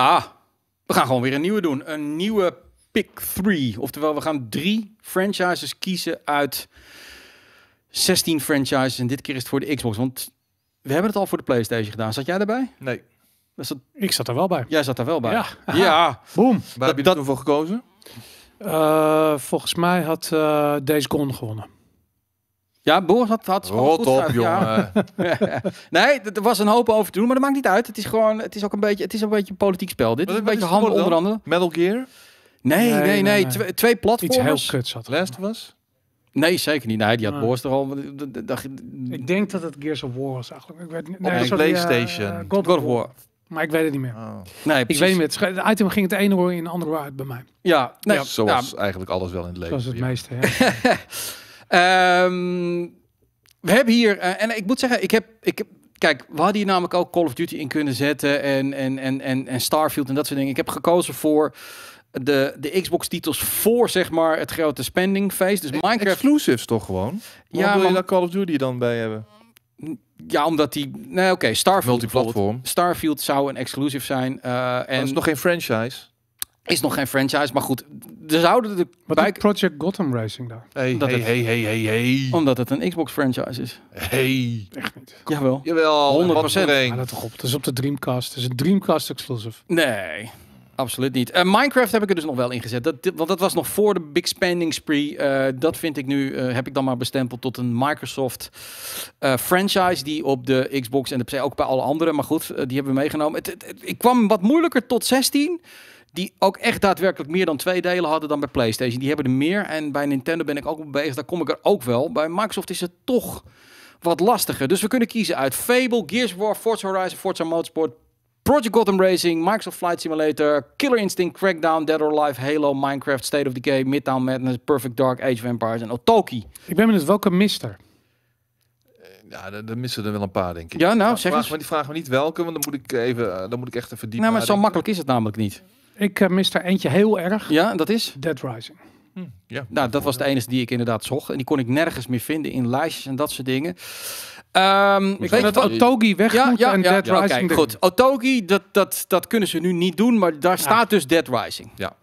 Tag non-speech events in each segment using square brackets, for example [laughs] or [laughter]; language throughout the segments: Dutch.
Ja, we gaan gewoon weer een nieuwe doen. Een nieuwe pick 3. Oftewel, we gaan drie franchises kiezen uit 16 franchises. En dit keer is het voor de Xbox. Want we hebben het al voor de PlayStation gedaan. Zat jij erbij? Nee. Dat Ik zat er wel bij. Jij zat er wel bij. Ja. [laughs] ja. Boom. Waar heb je dat... voor gekozen? Eh, volgens mij had uh, Days Gone gewonnen. Ja, Boris had, had Rot op, jongen. [laughs] nee, er was een hoop over te doen, maar dat maakt niet uit. Het is gewoon, het is ook een beetje, het is een beetje politiek spel. Dit is een beetje handel onder andere. Metal Gear? Nee, nee, nee. Twee, twee platforms. Iets heel kuts had. Last was? Nee, zeker niet. Nee, die had ah. er al. Ik denk dat het Gears of War was eigenlijk. Ik weet, nee, op eh, PlayStation. Uh, God, of War. Maar ik weet het niet meer. Oh. Nee, ik weet niet Het item ging het ene hoor in een andere uit bij mij. Ja, nee, zoals eigenlijk alles wel in het leven. Zoals het meeste. Ja. [laughs] Ehm, we hebben hier, eh, en ik moet zeggen, ik heb, ik heb, kijk, we hadden hier namelijk ook Call of Duty in kunnen zetten en, en, en, en, en Starfield en dat soort dingen. Ik heb gekozen voor de, de Xbox-titels voor, zeg maar, het grote spending feest. Dus e- Minecraft... Exclusives toch gewoon? Waarom ja, wil je daar Call of Duty dan bij hebben? Ja, omdat die... Nee, oké, Starfield Multiplatform. Starfield zou een exclusive zijn. Uh, en... is nog geen franchise. Is nog geen franchise, maar goed, er zouden de Wat Project Gotham Racing daar? Hey, hey, hey, hey, hey, Omdat het een Xbox franchise is. Hey. Echt niet. Jawel. Jawel, 100%. procent het is op de Dreamcast. Het is een Dreamcast exclusive. Nee. Absoluut niet. Uh, Minecraft heb ik er dus nog wel ingezet. Dat, want dat was nog voor de big spending spree. Eh, dat vind ik nu, eh, heb ik dan maar bestempeld tot een Microsoft franchise. Die op de Xbox en de PC, ook bij alle anderen. Maar goed, die hebben we meegenomen. het, ik kwam wat moeilijker tot 16 die ook echt daadwerkelijk meer dan twee delen hadden dan bij PlayStation. Die hebben er meer. En bij Nintendo ben ik ook bezig. Daar kom ik er ook wel. Bij Microsoft is het toch wat lastiger. Dus we kunnen kiezen uit Fable, Gears of War, Forza Horizon, Forza Motorsport, Project Gotham Racing, Microsoft Flight Simulator, Killer Instinct, Crackdown, Dead or Alive, Halo, Minecraft, State of Decay, Midtown Madness, Perfect Dark, Age of Empires en Otoki. Ik ben benieuwd, welke mister? Eh, ja, daar missen er wel een paar, denk ik. Ja, nou, zeg eens. Maar die vragen we niet welke, want dan moet ik, even, eh, dan moet ik echt even verdiepen. Nou, maar zo makkelijk is het namelijk niet. Ik eh, mis er eentje heel erg. Ja, dat is? Dead Rising. Hm. Ja. Nou, dat was de enige die ik inderdaad zocht. En die kon ik nergens meer vinden in lijstjes en dat soort dingen. Um, ik weet dat Otogi weg ja, moet en Dead Rising. ja, okay, goed. Otogi, dat, dat, dat kunnen ze nu niet doen, maar daar staat dus Dead Rising. Ja.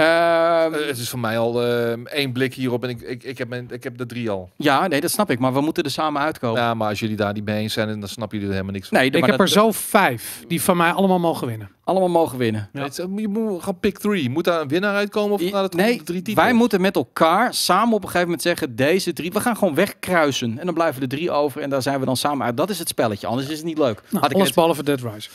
Ehm, eh, het is voor mij al uh, één blik hierop en ik, ik, ik, heb mijn, ik heb de drie al. Ja, nee, dat snap ik. Maar we moeten er samen uitkomen. Ja, maar als jullie daar niet mee zijn zijn, dan snap jullie er helemaal niks van. Nee, ik heb er zo vijf die van mij allemaal mogen winnen. Allemaal mogen winnen. je moet gaan pick three. Moet daar een winnaar uitkomen of naar het nee, drie titels? Wij moeten met elkaar samen op een gegeven moment zeggen, deze drie, we gaan gewoon wegkruisen. En dan blijven er drie over en daar zijn we dan samen uit. Dat is het spelletje, anders is het niet leuk. Nou, Had ik alles behalve Dead Rise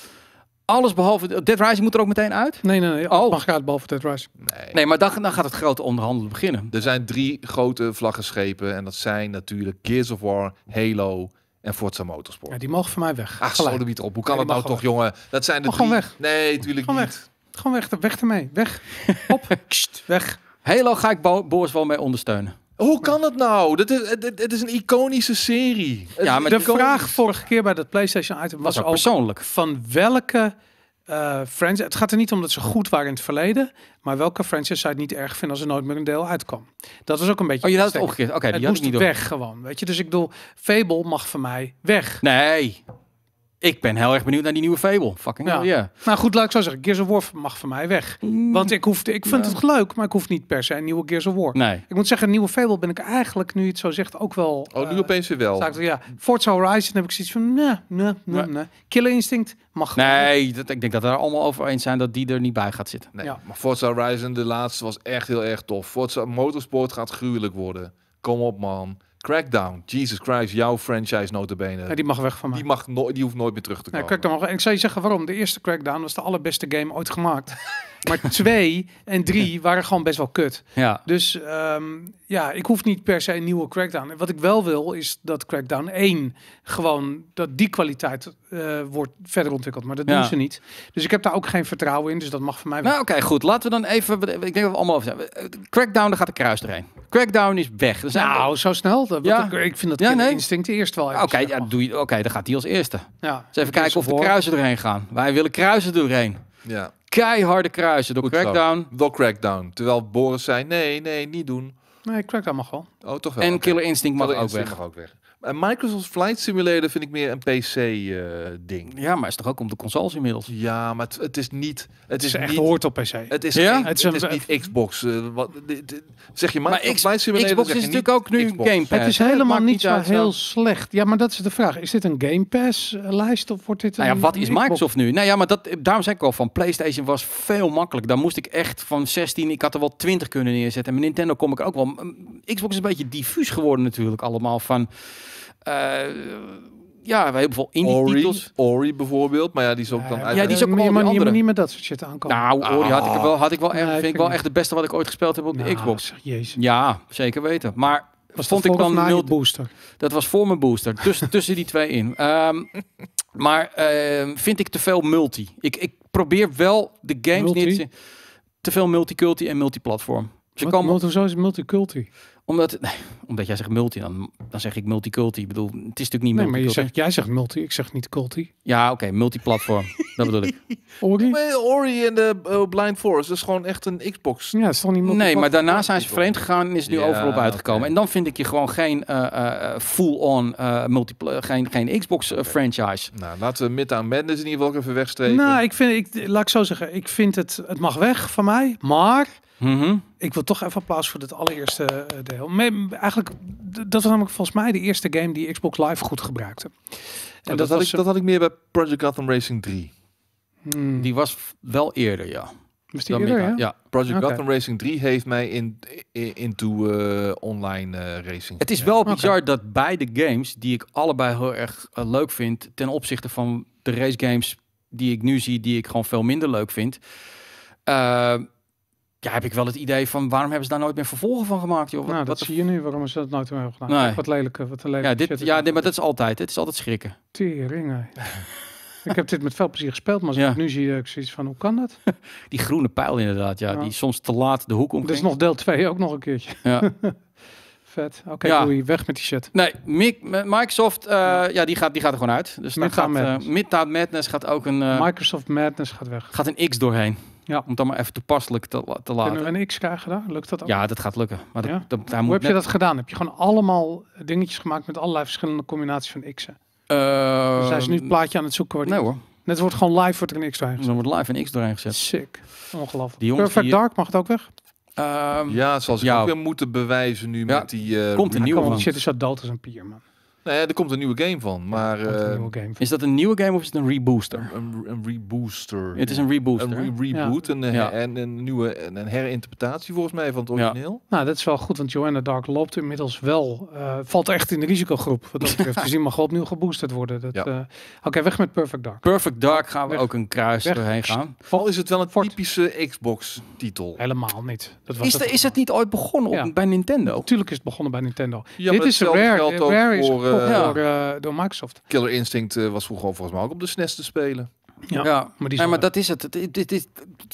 alles behalve Dead Rising moet er ook meteen uit? Nee, nee, nee. Oh. Alles mag gaat behalve Dead Rising. Nee, nee maar dan, dan, gaat het grote onderhandelen beginnen. Er zijn drie grote vlaggenschepen en dat zijn natuurlijk Gears of War, Halo en Forza Motorsport. Ja, die mogen van mij weg. Ach, zo de op. Hoe kan dat nou toch, jongen? Dat zijn de drie... Gewoon weg. Nee, tuurlijk gewoon niet. Weg. Gewoon weg, weg ermee. Weg. op. [laughs] weg. Halo ga ik Boris wel mee ondersteunen. Hoe kan dat nou? Dat is, het, het is een iconische serie. Ja, maar de vraag vorige keer bij dat PlayStation item was, ook persoonlijk. Van welke uh, eh, franchise... Het gaat er niet om dat ze goed waren in het verleden, maar welke franchise zij het niet erg vinden als er nooit meer een deel uitkwam? Dat was ook een beetje... Oh, je had het omgekeerd. Oké, okay, die moest niet weg gewoon, weet je. Dus ik bedoel, Fable mag van mij weg. Nee. Ik ben heel erg benieuwd naar die nieuwe Fable. Fucking ja. Nou goed, laat ik zo zeggen. Gears of War mag van mij weg. Mm. Want ik, hoef, ik vind het leuk, maar ik hoef niet per se een nieuwe Gears of War. Nee. Ik moet zeggen, een nieuwe Fable ben ik eigenlijk, nu het zo zegt, ook wel... Oh, nu eh, opeens weer wel. Zaken, ja. Forza Horizon heb ik zoiets van... Nee, nee, nee, nee. Killer Instinct mag... Nee, dat, ik denk dat we daar allemaal over eens zijn dat die er niet bij gaat zitten. Nee, ja. maar Forza Horizon, de laatste, was echt heel erg tof. Forza Motorsport gaat gruwelijk worden. Kom op, man. Crackdown, Jesus Christ, jouw franchise notabene. Ja, die mag weg van mij. Die, mag no die hoeft nooit meer terug te komen. Crackdown En ik zou je zeggen waarom. De eerste Crackdown was de allerbeste game ooit gemaakt. [laughs] Maar [laughs] twee en drie waren gewoon best wel kut. Dus ehm, ja, ik hoef niet per se een nieuwe Crackdown. Wat ik wel wil is dat Crackdown 1 gewoon, dat die kwaliteit eh, wordt verder ontwikkeld. Maar dat doen ze niet. Dus ik heb daar ook geen vertrouwen in. Dus dat mag voor mij Nou oké, goed. Laten we dan even, ik denk dat we allemaal over zijn. Crackdown, daar gaat de kruis erheen. Crackdown is weg. Dus nou, zo snel. Dat, Ik, vind dat ja, instinct eerst wel. Oké, ja, doe je. Oké, dan gaat die als eerste. Ja. Dus even kijken of de kruisen erheen gaan. Wij willen kruisen doorheen. Ja. Keiharde kruisen door Crackdown. Door Crackdown. Terwijl Boris zei, nee, nee, niet doen. Nee, Crackdown mag wel. Oh, toch wel. En Killer Instinct mag, ook, mag ook weg. Eh, Microsoft Flight Simulator vind ik meer een PC-ding. Eh, ja, maar is toch ook om de consoles inmiddels? Ja, maar het, is niet. Het is, echt hoort op PC. Het is, ja? het, is niet Xbox. Eh, wat, zeg je Microsoft maar Flight Simulator? Xbox is natuurlijk ook nu een Game Pass. Het is helemaal niet zo heel slecht. Ja, maar dat is de vraag. Is dit een Game Pass-lijst of wordt dit. nou ja, wat is Microsoft nu? Nou ja, maar dat, daarom zei ik al van PlayStation was veel makkelijker. Dan moest ik echt van 16, ik had er wel 20 kunnen neerzetten. En met Nintendo kom ik ook wel. Xbox is een beetje diffuus geworden natuurlijk allemaal van. Eh, ja, we hebben veel indie Ori, titels. Ori bijvoorbeeld, maar ja, die is ook dan uit. Ja, die is ook maar, maar, niet met dat soort shit aankomen. Nou, Ori had ik ah. wel, had ik wel, echt, vind ik wel echt de beste wat ik ooit gespeeld heb op de nou, Xbox. Ja, zeker weten. Maar was vond ik dan nul booster. Dat was voor mijn booster. tussen [laughs] tussen die twee in. Ehm, maar ehm, vind ik te veel multi. Ik, ik probeer wel de games niet te Te veel multiculti en multiplatform. Ze Wat, kan... hoezo is multiculti? Omdat, nee, omdat jij zegt multi, dan, dan zeg ik multiculti. Ik bedoel, het is natuurlijk niet meer. Nee, maar je zegt, jij zegt multi, ik zeg niet culti. Ja, oké, multiplatform. [laughs] dat bedoel ik. Ori? Ori en de eh, Blind Forest, dat is gewoon echt een Xbox. Ja, is toch niet Nee, maar daarna zijn ze vreemd gegaan en is nu overal op uitgekomen. En dan vind ik je gewoon geen eh, eh, full-on multi, geen, geen Xbox franchise. Nou, laten we Midtown Madness in ieder geval even wegstreken. Nou, ik vind, ik, laat ik zo zeggen, ik vind het, het mag weg van mij, maar... Mhm. Ik wil toch even applaus voor dit allereerste eh, deel. Eigenlijk, dat was namelijk volgens mij de eerste game die Xbox Live goed gebruikte. En oh, dat, had ik, dat had ik meer bij Project Gotham Racing 3. Hmm. Die was wel eerder, ja. Was die eerder, ja? ja? Project Gotham Racing 3 heeft mij in, in into eh, online uh, racing. Het is wel bizar dat beide games, die ik allebei heel erg leuk vind, ten opzichte van de race games die ik nu zie, die ik gewoon veel minder leuk vind ja, heb ik wel het idee van waarom hebben ze daar nooit meer vervolgen van gemaakt, joh? Wat, nou, dat zie je nu, waarom is dat nooit meer hebben gedaan. Wat lelijke, wat lelijke. Ja, dit, ja dit, maar dat is altijd, het is altijd schrikken. Teringen. [laughs] ik heb dit met veel plezier gespeeld, maar ja. nu zie, eh, ik zoiets van, hoe kan dat? [laughs] die groene pijl inderdaad, ja, die soms te laat de hoek om. Er is nog deel 2 ook nog een keertje. Ja. [laughs] Vet. Oké, okay, ja. Weg met die shit. Nee, Microsoft, uh, ja. ja. die gaat, die gaat er gewoon uit. Dus Midtown gaan eh, Madness. Uh, Midtown Madness gaat ook een... Microsoft Madness gaat weg. Gaat een X doorheen. Ja. Om dan maar even toepasselijk te, te laten. En we een x daar. Lukt dat ook? Ja, dat gaat lukken. Maar Hoe heb je dat gedaan? Heb je gewoon allemaal dingetjes gemaakt met allerlei verschillende combinaties van x'en? Uh, dus hij is nu het ehm, plaatje aan het zoeken. Waar nee hoor. Net wordt gewoon live wordt er een x doorheen gezet. Dan wordt live een x doorheen gezet. Sick. Ongelooflijk. Die Perfect Dark mag het ook weg. Ehm, ja, zoals ik ook weer moeten bewijzen nu met die... Uh, Komt een nieuwe Shit is zo dood als een pier, man. Nee, nou er komt een nieuwe game van. Maar eh, is dat een nieuwe game of is het een rebooster? Een, een rebooster. Het is een rebooster. Een reboot en, en een nieuwe en een herinterpretatie volgens mij van het origineel. Ja. Nou, dat is wel goed, want Joanna Dark loopt inmiddels wel. Eh, valt echt in de risicogroep. Wat dat betreft. gezien [laughs] dus mag opnieuw geboosterd worden. Eh, oké, weg met Perfect Dark. Perfect Dark gaan we ook een kruis weg. doorheen gaan. Vooral is het wel een typische Xbox-titel? Helemaal niet. Dat was is, het, is het niet ooit begonnen op, bij Nintendo? Natuurlijk is het begonnen bij Nintendo. Dit is rare. rare is eh, door, eh, door Microsoft. Killer Instinct eh, was vroeger volgens mij ook op de SNES e te spelen. Ja. ja, maar, die ja, maar dat is het. Het, het,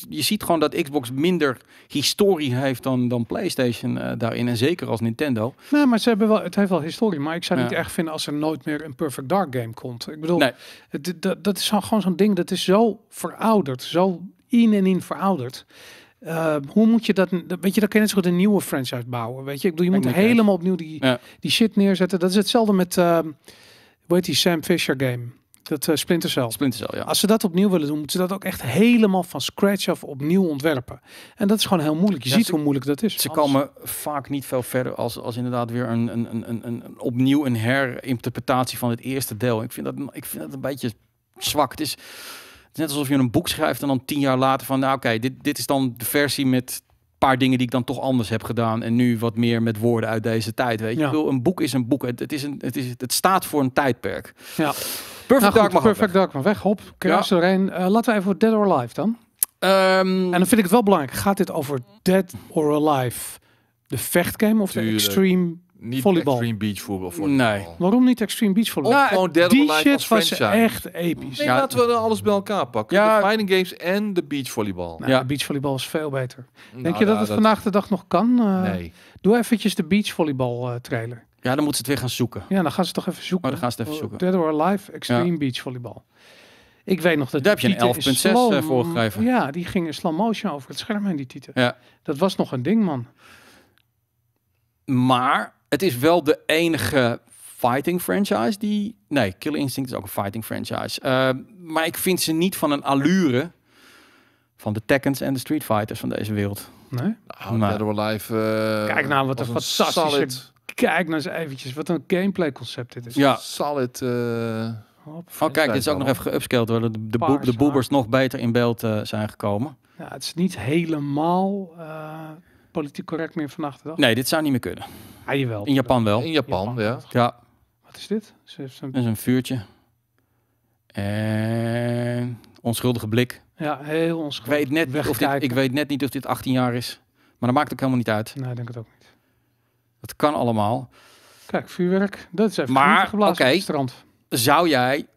Je ziet gewoon dat Xbox minder historie heeft dan, dan PlayStation daarin. En zeker als Nintendo. Nee, maar ze hebben wel, het heeft wel historie. Maar ik zou ja. niet erg vinden als er nooit meer een Perfect Dark game komt. Ik bedoel, dat, dat is gewoon zo'n ding. Dat is zo verouderd. Zo in en in verouderd. Ehm, hoe moet je dat, weet je, dan kun je net zo goed een nieuwe franchise bouwen, weet je. Ik bedoel, je moet helemaal opnieuw die, die shit neerzetten. Dat is hetzelfde met, uh, hoe heet die Sam Fisher game? Dat eh, Splinter Cell. Splinter Cell, ja. Als ze dat opnieuw willen doen, moeten ze dat ook echt helemaal van scratch af opnieuw ontwerpen. En dat is gewoon heel moeilijk. Je ziet hoe moeilijk dat is. Ze komen vaak niet veel verder als, als inderdaad weer een, een, een, een, een opnieuw een herinterpretatie van het eerste deel. Ik vind dat, ik vind dat een beetje zwak. Het is, het is net alsof je een boek schrijft en dan tien jaar later van, nou oké, dit, dit is dan de versie met paar dingen die ik dan toch anders heb gedaan en nu wat meer met woorden uit deze tijd. Weet je, ja. een boek is een boek. Het, het, is een, het, is, het staat voor een tijdperk. Ja. Perfect, nou, maar perfect Dark van weg. Hop, kruis eh, laten we even voor Dead or Alive dan. Ehm, en dan vind ik het wel belangrijk. Gaat dit over Dead or Alive, de vechtgame of de extreme niet volleyball. Extreme Beach voetbal. Nee. Waarom niet Extreme Beach voetbal? Nou, gewoon Dead die shit was echt episch. Laten we alles bij elkaar pakken. Ja. De fighting games en de beachvolleybal. Nou, ja, de volleyball is veel beter. Nou, Denk je dat het vandaag de dag nog kan? Eh, nee. Doe eventjes de beachvolleybal uh, eh, trailer. Ja, dan moeten ze het weer gaan zoeken. Ja, dan gaan ze toch even zoeken. Maar oh, dan gaan ze het even zoeken. Oh, Dead or Alive Extreme Beach volleyball. Ik weet nog dat Daar die heb je een 11.6 eh, voorgegeven. Ja, die ging in slow motion over het scherm en die titel. Ja. Dat was nog een ding, man. Maar het is wel de enige fighting franchise die... Nee, Killer Instinct is ook een fighting franchise. Eh, maar ik vind ze niet van een allure van de Tekkens en de Street Fighters van deze wereld. Nee? Nou, maar, Dead or Alive... Eh, kijk nou, wat een, fantastische... Solid... Kijk nou eens eventjes, wat een gameplay concept dit is. Ja. Solid... Uh... Oh, kijk, dit is ook nog even geupscaled worden. de, de, de boobers nog beter in beeld zijn gekomen. Ja, het is niet helemaal politiek correct meer vannacht. Nee, dit zou niet meer kunnen. Hij ah, wel. In Japan wel. In Japan, ja. ja. Wat is dit? Ze heeft een... Dat is een vuurtje. En onschuldige blik. Ja, heel onschuldig. Ik weet, net niet of dit, ik weet net niet of dit 18 jaar is. Maar dat maakt ook helemaal niet uit. Nee, denk het ook niet. Dat kan allemaal. Kijk, vuurwerk. Dat is even maar, geblazen op het strand. Zou jij,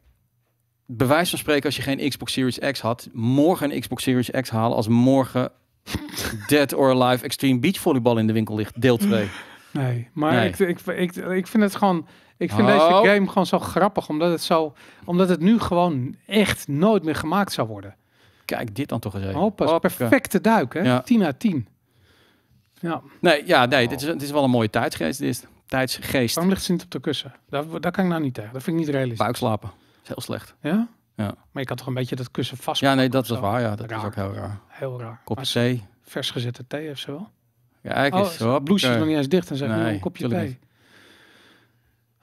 bewijs van spreken, als je geen Xbox Series X had, morgen een Xbox Series X halen als morgen [laughs] Dead or Alive Extreme Beach volleyball in de winkel ligt, deel 2. Nee, maar Ik, ik, ik, ik vind het gewoon... Ik vind deze oh. game gewoon zo grappig, omdat het, zo, omdat het nu gewoon echt nooit meer gemaakt zou worden. Kijk, dit dan toch eens even. perfecte duik, hè? 10 uit 10. Ja. Nee, ja, nee, dit, oh. is, dit is wel een mooie tijdsgeest. Dit is tijdsgeest. Waarom ligt ze niet op de kussen? Daar, daar kan ik nou niet tegen. Dat vind ik niet realistisch. Buik slapen. heel slecht. Ja? Ja. Maar je kan toch een beetje dat kussen vast. Ja, nee, dat is waar. Ja, dat is ook heel raar. Heel raar. Kop thee. versgezette thee of zo. Ja, eigenlijk oh, is zo. Bloesje is eh, nog niet eens dicht en zeg nee, een kopje thee.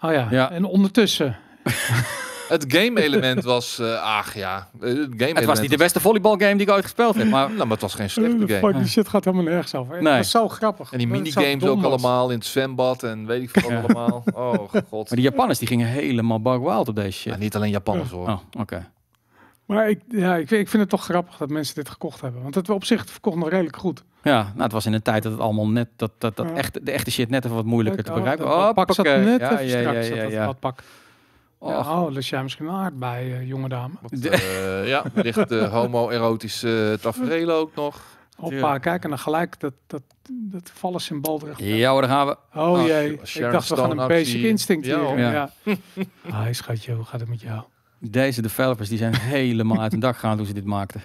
Oh ja. ja. en ondertussen. [laughs] Het game-element was, uh, ach ja. Eh, het, game het was niet de beste volleybalgame die ik ooit gespeeld heb. Maar, nou, maar het was geen slechte game. Fuck, die shit gaat helemaal nergens over. Het was zo grappig. En die minigames ook allemaal in het zwembad en weet ik veel allemaal. Oh [laughs] god. Maar die Japanners die gingen helemaal bug wild op deze shit. niet alleen Japanners hoor. Oh, oké. Maar ik, ja, ik, ik, vind het toch grappig dat mensen dit gekocht hebben. Want het op zich verkocht nog redelijk goed. Ja, nou, het was in een tijd dat het allemaal net, dat, dat, dat ja. echt, de echte shit net even wat moeilijker te oh, bereiken. Oh, pak zat net ja, even ja, ja, ja, ja. pak. Ja, oh, oh jij misschien een aardbei, uh, jonge dame. Eh, ja, wellicht de eh, [laughs] homoerotische eh, tafereel ook nog. Hoppa, ja. kijk, en dan gelijk dat, dat, dat vallen symbool terug. Ja daar gaan we. Oh, jee, ik dacht Stone we gaan een basic instinct ja, hier. Ja. ja. ah, [laughs] hoe gaat het met jou? Deze developers die zijn helemaal uit hun dak gaan toen ze dit maakten.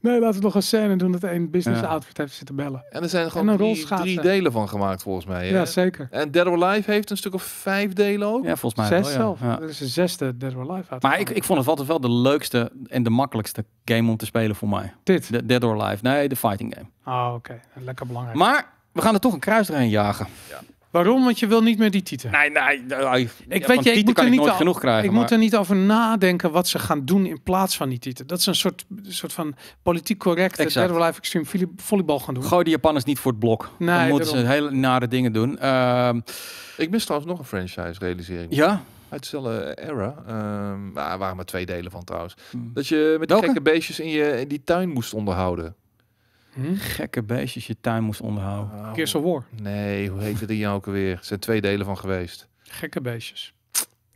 Nee, laten we nog een scène doen dat één business outfit heeft zitten bellen. En er zijn gewoon drie, delen van gemaakt volgens mij. Ja, zeker. En Dead or Alive heeft een stuk of vijf delen ook? Ja, volgens mij Zes wel, ja. zelf. Dat is de zesde Dead or Alive. Maar ik, ik vond het altijd wel de leukste en de makkelijkste game om te spelen voor mij. Dit? De Dead or Alive. Nee, de fighting game. Ah, oh, oké. Okay. Lekker belangrijk. Maar we gaan er toch een kruis jagen. Ja. Waarom? Want je wil niet meer die titel. Nee, nee. Ik weet je, ik moet er niet genoeg krijgen. Ik moet er niet over nadenken wat ze gaan doen in plaats van die titel. Dat is een soort, soort van politiek correcte exact. we live Extreme volleybal gaan doen. Gooi de Japanners niet voor het blok. Nee, Dan moeten ze hele nare dingen doen. Ehm, ik mis trouwens nog een franchise realisering. Ja? Uit dezelfde era. Daar ehm, ah, waren maar twee delen van trouwens. Hm. Dat je met die gekke beestjes in, je, in die tuin moest onderhouden. Hm? gekke beestjes je tuin moest onderhouden. Oh. Nee, hoe heette die jou ook alweer? Er zijn twee delen van geweest. Gekke beestjes.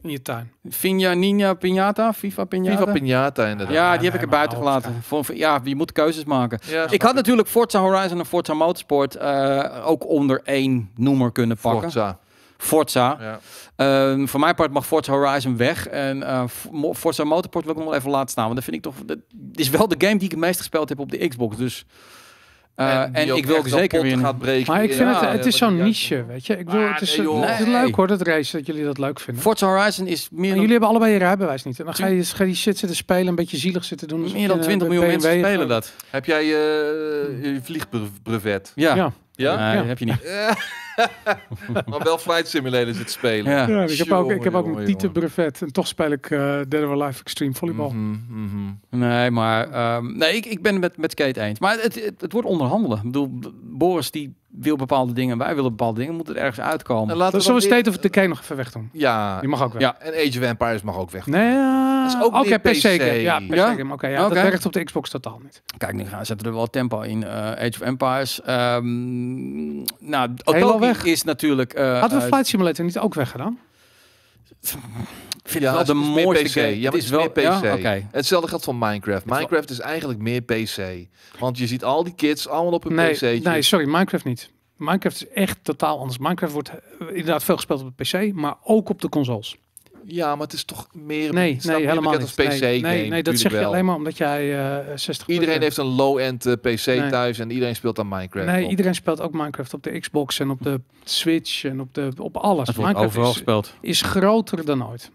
In je tuin. Vinja, Ninja, Pinata, FIFA Pinata. FIFA Pinata, inderdaad. Ja, die heb ik er buiten gelaten. Ja, je moet keuzes maken. ik had natuurlijk Forza Horizon en Forza Motorsport eh, ook onder één noemer kunnen pakken. Forza. Forza. Ja. Ehm, voor mijn part mag Forza Horizon weg. En uh, Forza Motorsport wil ik nog even laten staan. Want dat vind ik toch... Dat is wel de game die ik het meest gespeeld heb op de Xbox. Dus eh, en, ik wil zeker weer gaan breken. Maar ik vind het, het is zo'n niche, weet je. Ik wil, het, is, het leuk hoor, dat race, dat jullie dat leuk vinden. Forza Horizon is meer dan... Jullie hebben allebei je rijbewijs niet. En dan ga je, ga je die shit zitten spelen, een beetje zielig zitten doen. Meer dan 20 miljoen mensen spelen dat. Heb jij eh, je vliegbrevet? Ja. ja. Ja? Eh, ja. heb je niet. [laughs] maar wel Flight Simulator zit spelen. Ja. ik, heb ook, ik heb ook een Tite brevet en toch speel ik uh, Dead or Life Extreme Volleybal. Mhm, mhm. Nee, maar ehm, nee, ik, ik ben met, met Kate eens. Maar het, het, wordt onderhandelen. Ik bedoel, Boris die wil bepaalde dingen, wij willen bepaalde dingen, moet het ergens uitkomen. En laten we State of Decay nog even weg doen. Ja. je mag ook weg. Ja. En Age of Empires mag ook weg. Nee, is ook okay, PC. Ja, per ja? Oké, ja, dat werkt op de Xbox totaal niet. Kijk, nu gaan zetten er wel tempo in. Eh, Age of Empires. Um, nou, Helemaal weg. is natuurlijk... Eh, Hadden we eh, Flight Simulator niet ook weggedaan? vind ja, de het PC. Ja, het is, wel PC. Hetzelfde geldt voor Minecraft. Minecraft is eigenlijk meer PC. Want je ziet al die kids allemaal op een PC. Nee, sorry, Minecraft niet. Minecraft is echt totaal anders. Minecraft wordt inderdaad veel gespeeld op de PC, maar ook op de consoles. Ja, maar het is toch meer... Nee, nee helemaal niet. PC nee, nee, nee, dat zeg je alleen maar omdat jij uh, eh, 60... Iedereen heeft een low-end eh, PC thuis en iedereen speelt dan Minecraft. Nee, iedereen speelt ook Minecraft op de Xbox en op de Switch en op, de, op alles. Minecraft is, is groter dan ooit.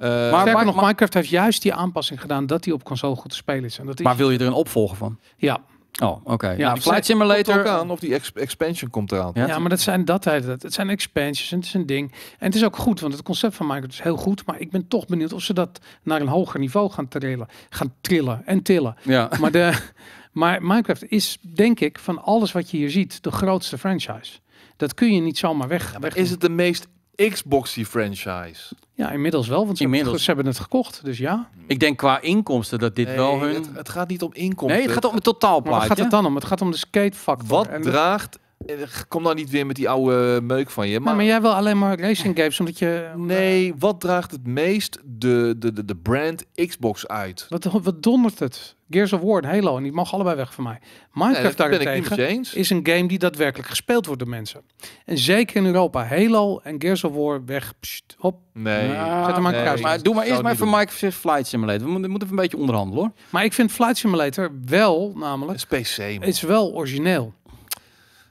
Uh, maar, nog, Minecraft heeft juist die aanpassing gedaan dat hij op console goed te spelen is. En dat maar wil je er een opvolger van? Ja. Oh, oké. Ja, ja nou, Flight Simulator. Komt ook aan, of die expansion komt eraan. Ja, maar dat zijn dat tijd. Het zijn expansions en het is een ding. En het is ook goed, want het concept van Minecraft is heel goed. Maar ik ben toch benieuwd of ze dat naar een hoger niveau gaan trillen. Gaan trillen en tillen. Ja. Maar, de, [laughs] maar Minecraft is, denk ik, van alles wat je hier ziet, de grootste franchise. Dat kun je niet zomaar weg. weg is het de meest Xboxy franchise. Ja, inmiddels wel, want ze, Hebben, het gekocht, dus ja. Ik denk qua inkomsten dat dit wel hun... Het, gaat niet om inkomsten. Nee, het gaat om het totaalplaatje. Maar wat gaat het dan om? Het gaat om de skatefactor. Wat draagt eh, eh, kom dan nou niet weer met die oude meuk van je. Maar, maar jij wil alleen maar racing games, omdat je... [laughs] Nee, eh, wat draagt het meest de, de, de, de brand Xbox uit? Wat, wat dondert het? Gears of War en Halo, en die mag allebei weg van mij. Minecraft is een game die daadwerkelijk gespeeld wordt door mensen. En zeker in Europa. Halo en Gears of War weg. Pst, hop. Nee. Nou, zet hem maar, nee. Kruis. maar Doe maar eerst maar voor Microsoft Flight Simulator. We moeten, even een beetje onderhandelen hoor. Maar ik vind Flight Simulator wel namelijk... Is PC. Man. is wel origineel.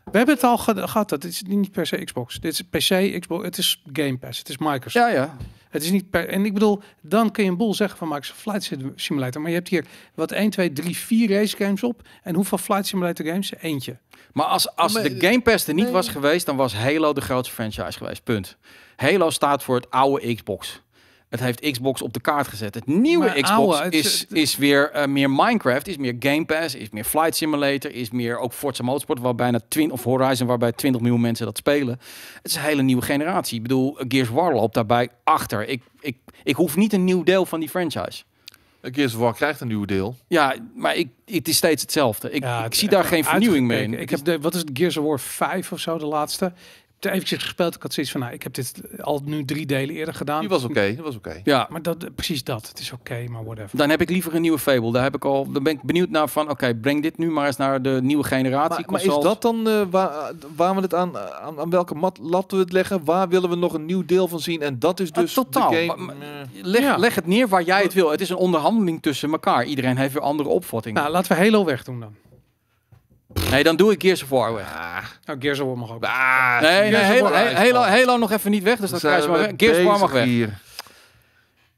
We hebben het al gehad. Dat is niet per se Xbox. Dit is PC, Xbox. Het is Game Pass. Het is Microsoft. Ja, ja. Het is niet per. En ik bedoel, dan kun je een boel zeggen van Microsoft Flight Simulator. Maar je hebt hier wat 1, 2, 3, 4 race games op. En hoeveel Flight Simulator games? Eentje. Maar als, als de Game Pass er niet was geweest, dan was Halo de grootste franchise geweest. Punt. Halo staat voor het oude Xbox. Het heeft Xbox op de kaart gezet. Het nieuwe Xbox is, is weer eh, meer Minecraft, is meer Game Pass, is meer Flight Simulator, is meer ook Forza Motorsport, waar bijna 20 of Horizon, waarbij 20 miljoen mensen dat spelen. Het is een hele nieuwe generatie. Ik bedoel, Gears War loopt daarbij achter. Ik, ik, ik hoef niet een nieuw deel van die franchise. Eh, Gears of War krijgt een nieuw deel. Ja, maar ik, het is steeds hetzelfde. Ik, ik zie daar geen vernieuwing mee in. Ik heb de, wat is het, Gears of War 5 of zo, de laatste. Even eventjes gespeeld. Ik had zoiets van, nou, ik heb dit al nu drie delen eerder gedaan. Die was oké, was oké. Ja, maar dat, precies dat. Het is oké, maar whatever. Dan heb ik liever een nieuwe Fable. Daar, heb ik al, dan ben ik benieuwd naar van, oké, breng dit nu maar eens naar de nieuwe generatie Maar, maar is dat dan eh, waar, eh, waar we het aan, eh, aan, welke mat, laten we het leggen? Waar willen we nog een nieuw deel van zien? En dat is ah, dus totaal. leg, leg het neer waar jij het wil. Het is een onderhandeling tussen elkaar. Iedereen heeft weer andere opvattingen. Nou, laten we Halo weg doen dan. Nee, dan doe ik Gears of War weg. Ah. Nou, Gears of War mag ook. Ah, nee, nee Halo, Halo, nog even niet weg, dus dat krijg je maar Gears of War mag weg.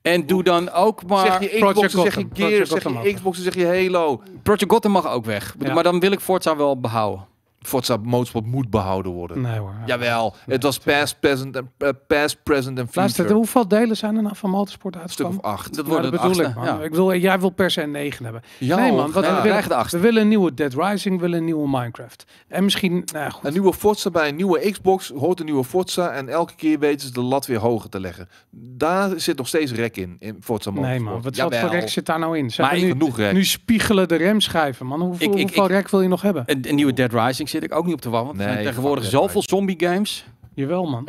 En doe dan ook maar... Zeg je Xbox, zeg je Gears, zeg je Xbox, zeg je Halo. Project Gotham mag ook weg. Maar dan wil ik Forza wel behouden. Forza Motorsport moet behouden worden. Nee hoor. Jawel, het was past, present en uh, past, present en future. De, hoeveel delen zijn er nou van Motorsport uit? Stuk of acht. Dat wordt het Ja. Ik wil, jij wil per se een negen hebben. Ja, nee man, wat, ja. we, willen, we willen een nieuwe Dead Rising, willen een nieuwe Minecraft. En misschien, nou goed. Een nieuwe Forza bij een nieuwe Xbox hoort een nieuwe Forza en elke keer weten ze de lat weer hoger te leggen. Daar zit nog steeds rek in, in Forza Motorsport. Nee man, wat, voor rek zit daar nou in? Zijn nu, genoeg rek. Nu spiegelen de remschijven man. Hoeveel, rek wil je nog hebben? Een, een nieuwe Dead Rising zit ik ook niet op te wachten. er zijn tegenwoordig zoveel zombie games. Jawel, man.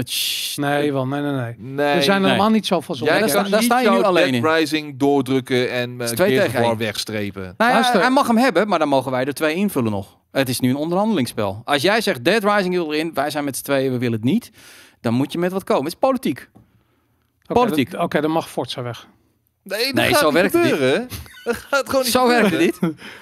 Nee, wel. Nee, nee, nee. er zijn helemaal niet zoveel zombie Jij daar sta je nu alleen Dead in. Rising doordrukken en uh, wegstrepen. Nou hij mag hem hebben, maar dan mogen wij er twee invullen nog. Het is nu een onderhandelingsspel. Als jij zegt Dead Rising wil erin, wij zijn met z'n tweeën, we willen het niet. Dan moet je met wat komen. Het is politiek. Politiek. Oké, dan mag Forza weg. Nee, zo werkt het niet. Dat gaat gewoon niet Zo werkt het niet.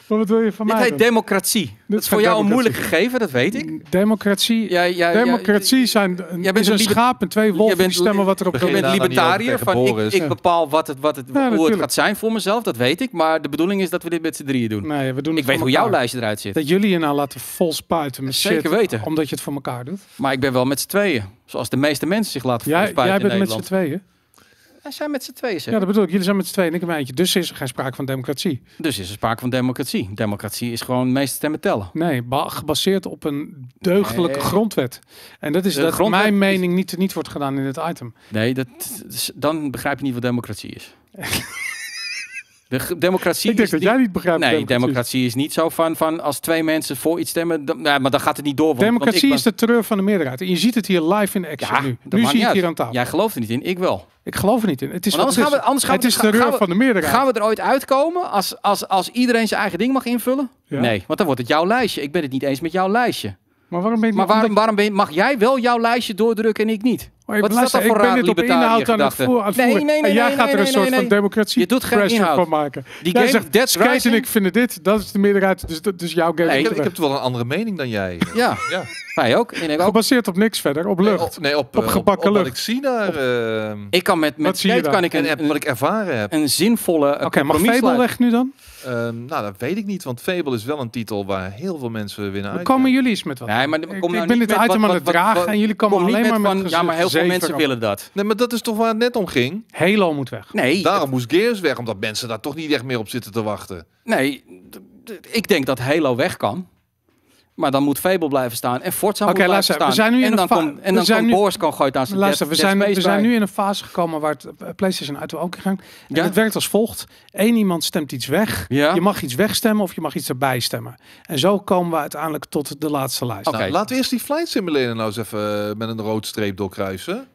wat wil je van mij? Dit heet democratie. dat is voor jou een moeilijk gegeven, dat weet ik. Democratie. democratie zijn jij bent een, schaap en twee wolven die stemmen wat erop komt. Je bent libertariër van ik, ik bepaal wat het, wat het, hoe het gaat zijn voor mezelf, dat weet ik. Maar de bedoeling is dat we dit met z'n drieën doen. Nee, we doen ik weet hoe jouw lijstje eruit zit. Dat jullie je nou laten vol spuiten met Zeker weten. omdat je het voor elkaar doet. Maar ik ben wel met z'n tweeën. Zoals de meeste mensen zich laten vol spuiten Jij bent met z'n tweeën? Wij zijn met z'n tweeën, zeg. Ja, dat bedoel ik. Jullie zijn met z'n tweeën en ik een Dus is er geen sprake van democratie. Dus is er sprake van democratie. Democratie is gewoon meeste stemmen tellen. Nee, gebaseerd op een deugdelijke grondwet. En dat is de dat mijn mening niet niet wordt gedaan in dit item. Nee, dat, dan begrijp je niet wat democratie is. [laughs] De democratie. Ik denk dat niet... begrijpt. Nee, democratie. is niet zo van, van als twee mensen voor iets stemmen, dan, maar dan gaat het niet door. Want, democratie is de terreur van de meerderheid. En je ziet het hier live in action ja, nu. zie je hier aan tafel. Jij gelooft er niet in, ik wel. Ik geloof er niet in. Het is, anders gaan we, anders gaan het is de terreur van de meerderheid. Gaan we er ooit uitkomen als, als, als iedereen zijn eigen ding mag invullen? Nee, want dan wordt het jouw lijstje. Ik ben het niet eens met jouw lijstje. Maar waarom, ben je maar waarom, mag jij wel jouw lijstje doordrukken en ik niet? Maar Wat is ik ben dit op inhoud aan het, voeren. nee, Nee, nee, en jij gaat er een soort van democratie Je doet geen inhoud. van maken. Die jij game, zegt, Skate en ik vinden dit. Dat is de meerderheid. Dus, dus jouw game. Nee, ik, heb toch wel een andere mening dan jij. ja. ja. Wij ook. Ik ook. Gebaseerd op niks verder, op lucht. Oh, nee, op, eh, nee, lucht. Wat ik zie daar. Eh, ik kan met, met wat kan ik een, en, wat ik ervaren heb. Een zinvolle. Eh, Oké, maar mag Fable weg nu dan? Ehm, nou, dat weet ik niet, want Fable is wel een titel waar heel veel mensen winnen uit. Komen jullie eens met wat? Nee, maar kom ik, ik nou ben dit item aan het dragen en jullie komen alleen maar met, van, Ja, maar heel veel mensen willen dat. Nee, maar dat is toch waar het net om ging? Halo moet weg. Nee. Daarom moest Gears weg, omdat mensen daar toch niet echt meer op zitten te wachten. Nee, ik denk dat Halo weg kan. Maar dan moet Fable blijven staan en Forza moet blijven staan. We zijn nu en dan, komt en dan kan Boris kan gooien aan zijn luister, we, zijn, we zijn nu in een fase gekomen waar het eh, PlayStation uit ook gaan En het werkt als volgt. Eén iemand stemt iets weg. Je mag iets wegstemmen of je mag iets erbij stemmen. En zo komen we uiteindelijk tot de laatste lijst. nou, laten we eerst die Flight Simulator nou eens even eh, met een rood streep doorkruisen.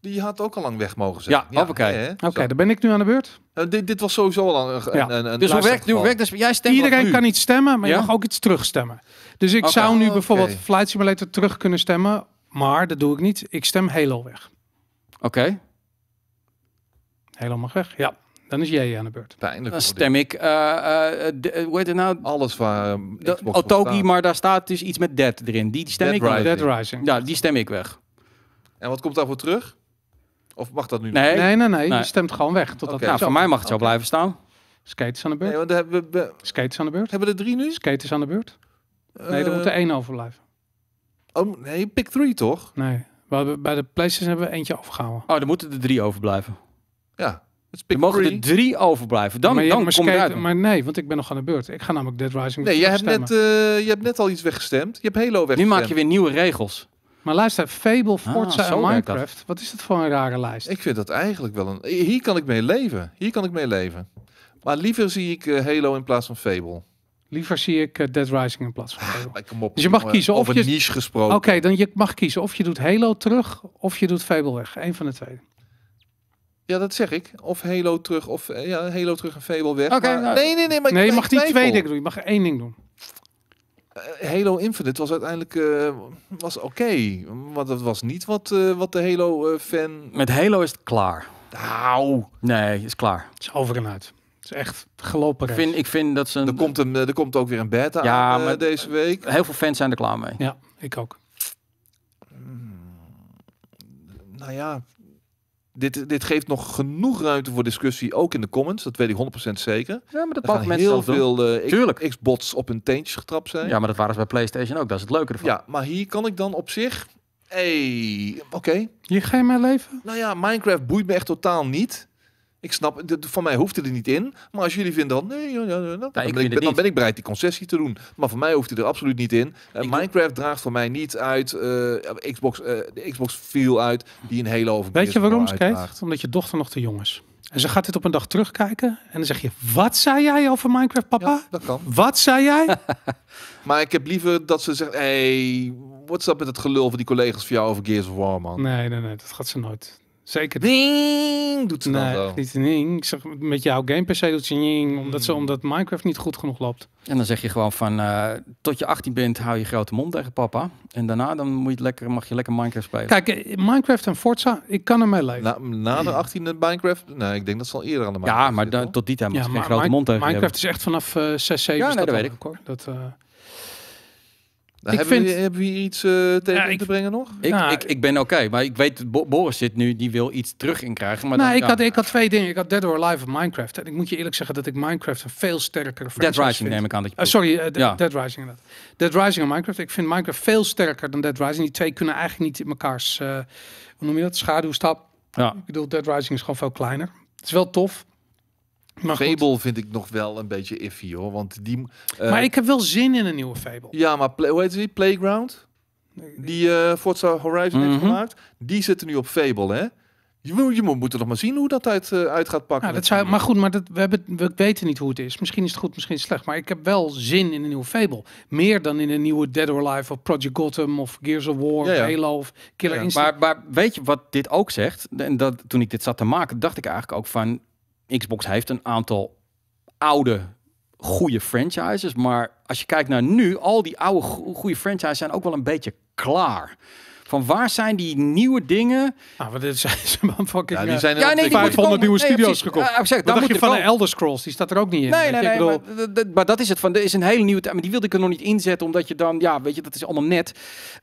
Die had ook al lang weg mogen zijn. Ja, oké. Oké, dan ben ik nu aan de beurt. Eh, dit, dit, was sowieso al een, ja. een, Dus werkt, dus, jij stemt Iedereen kan niet stemmen, maar je mag ook iets terugstemmen. Dus ik zou nu bijvoorbeeld Flight Simulator terug kunnen stemmen, maar dat doe ik niet. Ik stem helemaal weg. Oké. Helemaal mag weg, ja. Dan is jij aan de beurt. Pijnlijk. Dan stem ik, uh, uh, hoe heet het nou? Alles waar... Otoki, maar daar staat dus iets met Dead erin. Die stem ik weg. Dead Rising. Ja, die stem ik weg. En wat komt daarvoor terug? Of mag dat nu nee. Nee, nee, nee. Je stemt gewoon weg. Totdat okay. nou, voor mij mag het zo blijven staan. Skates aan de beurt. Nee, want hebben we, Skates aan de beurt. Hebben we er drie nu? is aan de beurt. Nee, er eh. moet er één overblijven. Oh, nee, pick three toch? Nee. We bij de PlayStation hebben we eentje overgehouden. Oh, dan moeten er drie overblijven. Ja. Dus er mogen three. er drie overblijven. Dan, maar dan maar, maar nee, want ik ben nog aan de beurt. Ik ga namelijk Dead Rising Nee, jij hebt, net, uh, je hebt net al iets weggestemd. Je hebt Halo weggestemd. Nu maak je weer nieuwe regels. Maar luister, Fable, ah, Forza ah, en Minecraft. Wat is dat voor een rare lijst? Ik vind dat eigenlijk wel een... Hier kan ik mee leven. Hier kan ik mee leven. Maar liever zie ik eh, Halo in plaats van Fable. Liever zie ik eh, Dead Rising in plaats van ah, dus je mag kiezen of je... niche gesproken. Oké, dan je mag kiezen of je doet Halo terug of je doet Fable weg. Eén van de twee. Ja, dat zeg ik. Of Halo terug of eh, ja, Halo terug en Fable weg. Oké. Nou, nee, nee, nee. Maar nee, je mag die twee dingen doen. Je mag één ding doen. Eh, Halo Infinite was uiteindelijk eh, was oké. Okay, want dat was niet wat, eh, wat de Halo-fan... Met Halo is het klaar. Nou. Nee, is klaar. Het is over en uit. Het is echt gelopen. Ik vind, ik vind dat ze... Een... Er, komt een, er komt ook weer een beta ja, aan, maar deze week. Heel veel fans zijn er klaar mee. Ja, ik ook. Nou ja, dit, dit geeft nog genoeg ruimte voor discussie, ook in de comments. Dat weet ik 100% zeker. Ja, maar dat mag mensen heel veel uh, eh, bots op hun teentjes getrapt zijn. Ja, maar dat waren ze bij PlayStation ook. Dat is het leuke ervan. Ja, maar hier kan ik dan op zich... hey, oké. Je Hier ga mijn leven? Nou ja, Minecraft boeit me echt totaal niet. Ik snap, dit, voor mij hoeft hij er niet in. Maar als jullie vinden dan nee, ja, ja, ja, dan, ben ik, dan ben ik bereid die concessie te doen. Maar voor mij hoeft hij er absoluut niet in. Uh, Minecraft draagt voor mij niet uit. Eh, Xbox, eh, de Xbox viel uit, die een hele over. Weet je waarom Omdat je dochter nog te jong is. En ze gaat dit op een dag terugkijken en dan zeg je: Wat zei jij over Minecraft, papa? dat kan. Wat zei jij? [laughs] maar ik heb liever dat ze zegt: Hey, is dat met het gelul van die collega's van jou over Gears of War, man? Nee, nee, nee, dat gaat ze nooit. Zeker. Ding! Doet ze nee, niet Ik zeg, met jouw game se doet ze ding. Omdat, ze, hmm. omdat Minecraft niet goed genoeg loopt. En dan zeg je gewoon van, eh, tot je 18 bent, hou je grote mond tegen papa. En daarna dan moet je lekker, mag je lekker Minecraft spelen. Kijk, eh, Minecraft en Forza, ik kan ermee leven. Na, na de 18e Minecraft? Nee, ik denk dat ze al eerder aan de Ja, maar dan tot die tijd ja, je geen grote mond hebben Minecraft is echt vanaf uh, 6, 7. Ja, nee, dat, weet ik. Dat, uh, ik hebben, vind... we, hier iets eh, tegen te brengen nog? Ik, nou, ik, ik ben oké, maar ik weet, Bo Boris zit nu, die wil iets terug in krijgen. Maar nou, ik, had, ik had twee dingen. Ik had Dead or Alive en Minecraft. En ik moet je eerlijk zeggen dat ik Minecraft een veel sterker Dead Rising neem ik aan dat je... Eh, sorry, eh, Dead Rising inderdaad. Dead Rising en Minecraft. Ik vind Minecraft veel sterker dan Dead Rising. Die twee kunnen eigenlijk niet in mekaars, hoe noem je dat, schaduwstap. Ja. Ik bedoel, Dead Rising is gewoon veel kleiner. Het is wel tof. Maar Fable vind ik nog wel een beetje iffy hoor. Want die, eh, maar ik heb wel zin in een nieuwe Fable. Ja, maar play, hoe heet die? Playground? Die uh, Forza Horizon heeft mhm. gemaakt. Die zitten nu op Fable hè? Je moet, je moet er nog maar zien hoe dat uit, eh, gaat pakken. Ja, nou, dat zou, maar goed, maar dat, we, hebben, we weten niet hoe het is. Misschien is het goed, misschien is het slecht. Maar ik heb wel zin in een nieuwe Fable. Meer dan in een nieuwe Dead or Alive of Project Gotham of Gears of War ja, Halo of Killer Instinct. Maar, maar, weet je wat dit ook zegt? En dat, toen ik dit zat te maken, dacht ik eigenlijk ook van... Xbox heeft een aantal oude goede franchises. Maar als je kijkt naar nu, al die oude goede franchises zijn ook wel een beetje klaar van waar zijn die nieuwe dingen? Ah, wat dit [laughs] zijn ze man fucking ja, die zijn ja, nee, 500 nieuwe studio's gekocht. Uh, zeg, dan moet je van de Elder Scrolls, die staat er ook niet in. Nee, nee, nee, maar, dat is het van, er is een hele nieuwe, maar die wilde ik er nog niet inzetten, omdat je dan, ja, weet je, dat is allemaal net.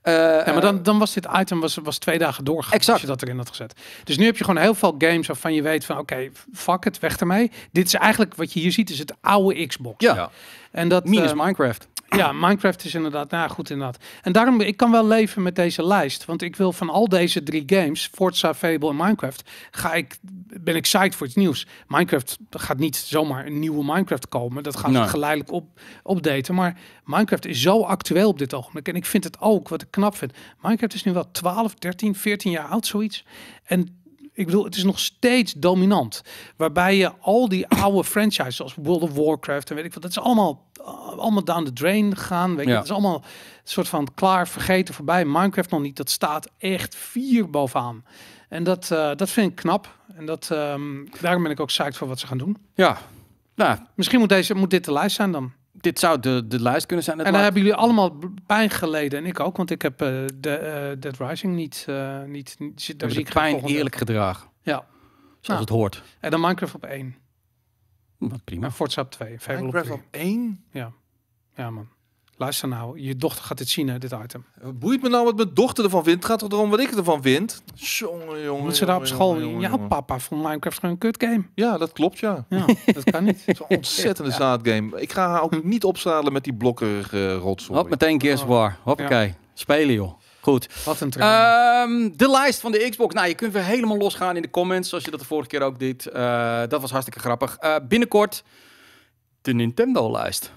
Eh, ja, maar dan, eh, dan was dit item was, was twee dagen doorgegaan exact. als je dat erin had gezet. Dus nu heb je gewoon heel veel games waarvan je weet van, oké, fuck het, weg ermee. Dit is eigenlijk, wat je hier ziet, is het oude Xbox. Ja. En dat, Minus eh, Minecraft. Ja, Minecraft is inderdaad, nou goed inderdaad. En daarom, ik kan wel leven met deze lijst. Want ik wil van al deze drie games, Forza, Fable en Minecraft, ga ik, ben ik psyched voor iets nieuws. Minecraft gaat niet zomaar een nieuwe Minecraft komen. Dat gaat geleidelijk op, updaten. Maar Minecraft is zo actueel op dit ogenblik. En ik vind het ook, wat ik knap vind. Minecraft is nu wel 12, 13, 14 jaar oud, zoiets. En ik bedoel, het is nog steeds dominant. Waarbij je al die oude franchises, zoals World of Warcraft en weet ik wat, dat is allemaal, eh, allemaal down the drain gegaan. Weet je, ja. is allemaal soort van klaar, vergeten, voorbij. Minecraft nog niet, dat staat echt vier bovenaan. En dat, eh, dat vind ik knap. En dat, ehm, daarom ben ik ook psyched voor wat ze gaan doen. Ja. Nou. Misschien moet, deze, moet dit de lijst zijn dan dit zou de, de lijst kunnen zijn. En daar hebben jullie allemaal pijn geleden. En ik ook, want ik heb uh, de, uh, Dead Rising niet... Uh, niet, niet daar zie ik pijn eerlijk gedrag. Ja. Zoals nou. het hoort. En dan Minecraft op 1. Wat hm, prima. En Forza op 2. Minecraft op, op 1? Ja. Ja, man. Luister nou, je dochter gaat dit zien, hè, dit item. Eh, boeit me nou wat mijn dochter ervan vindt? gaat het erom wat ik ervan vind? Jongen, jongen. Moet ze daar op school? ja, papa, vond Minecraft gewoon een kutgame. Ja, dat klopt, ja. ja [laughs] dat kan niet. Het is een ontzettende ja. zaadgame. Ik ga haar ook niet opzadelen met die blokkerige rotzooi. Hop, meteen Gears oh. War. Hoppakee. Spelen, joh. Goed. Wat een um, de lijst van de Xbox. Nou, je kunt weer helemaal losgaan in de comments, zoals je dat de vorige keer ook deed. Eh, dat was hartstikke grappig. Eh, binnenkort de Nintendo-lijst.